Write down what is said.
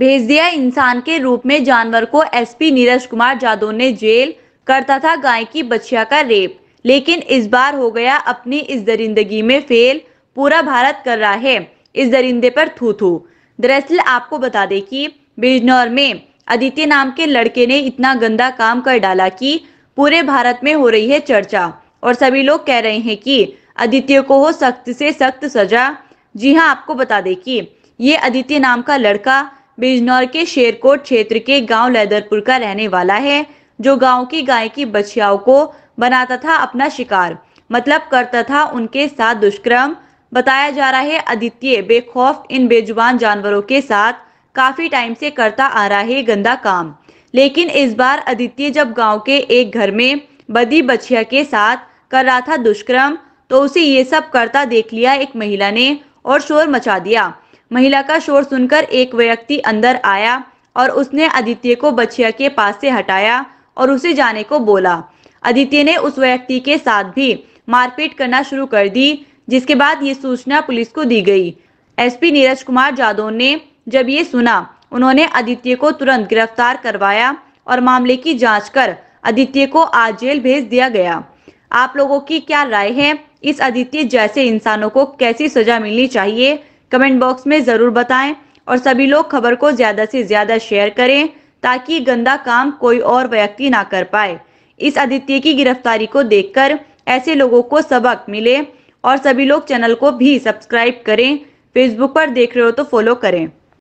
भेज दिया इंसान के रूप में जानवर को एसपी नीरज कुमार जादव ने जेल करता था गाय की बछिया का रेप लेकिन इस बार हो गया अपनी इस दरिंदगी में फेल पूरा भारत कर रहा है इस दरिंदे पर थू थू दरअसल आपको बता दें कि बिजनौर में आदित्य नाम के लड़के ने इतना गंदा काम कर डाला कि पूरे भारत में हो रही है चर्चा और सभी लोग कह रहे हैं कि आदित्य को हो सख्त से सख्त सजा जी हाँ आपको बता दें कि ये आदित्य नाम का लड़का बिजनौर के शेरकोट क्षेत्र के गांव लैदरपुर का रहने वाला है जो गांव की गाय की बछियाओं को बनाता था अपना शिकार मतलब करता था उनके साथ दुष्कर्म बताया जा रहा है आदित्य बेखौफ इन बेजुबान जानवरों के साथ काफी टाइम से करता आ रहा है गंदा काम लेकिन इस बार आदित्य जब गांव के एक घर में बदी बछिया के साथ कर रहा था दुष्कर्म तो उसे ये सब करता देख लिया एक महिला ने और शोर मचा दिया महिला का शोर सुनकर एक व्यक्ति अंदर आया और उसने आदित्य को बछिया के पास से हटाया और उसे जाने को बोला आदित्य ने उस व्यक्ति के साथ भी मारपीट करना शुरू कर दी जिसके बाद ये सूचना पुलिस को दी गई एसपी नीरज कुमार जादव ने जब ये सुना उन्होंने आदित्य को तुरंत गिरफ्तार करवाया और मामले की जांच कर आदित्य को आज जेल भेज दिया गया आप लोगों की क्या राय है इस आदित्य जैसे इंसानों को कैसी सजा मिलनी चाहिए कमेंट बॉक्स में ज़रूर बताएं और सभी लोग खबर को ज़्यादा से ज़्यादा शेयर करें ताकि गंदा काम कोई और व्यक्ति ना कर पाए इस आदित्य की गिरफ्तारी को देखकर ऐसे लोगों को सबक मिले और सभी लोग चैनल को भी सब्सक्राइब करें फेसबुक पर देख रहे हो तो फॉलो करें